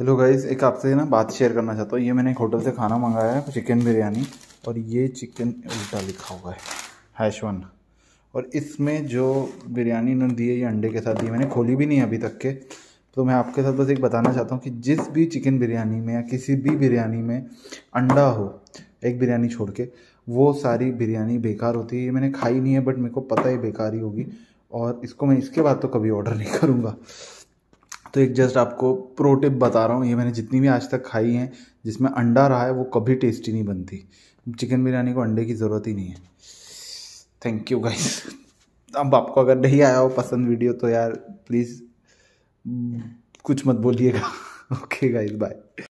hello guys एक आपसे ना बात शेयर करना चाहता हूँ ये मैंने एक होटल से खाना मंगाया है चिकन बिरयानी और ये चिकन उल्टा लिखा हुआ है हैश वन और इसमें जो बिरयानी इन्होंने दी है ये अंडे के साथ दी मैंने खोली भी नहीं अभी तक के तो मैं आपके साथ बस एक बताना चाहता हूँ कि जिस भी चिकन बिरयानी में या किसी भी बिरयानी में अंडा हो एक बिरयानी छोड़ के वो सारी बिरयानी बेकार होती है ये मैंने खाई नहीं है बट मेरे को पता ही बेकार ही होगी और इसको मैं इसके बाद तो कभी ऑर्डर नहीं करूँगा तो एक जस्ट आपको प्रो टिप बता रहा हूँ ये मैंने जितनी भी आज तक खाई हैं जिसमें अंडा रहा है वो कभी टेस्टी नहीं बनती चिकन बिरयानी को अंडे की ज़रूरत ही नहीं है थैंक यू गाइस अब आपको अगर नहीं आया हो पसंद वीडियो तो यार प्लीज़ कुछ मत बोलिएगा ओके गाइस बाय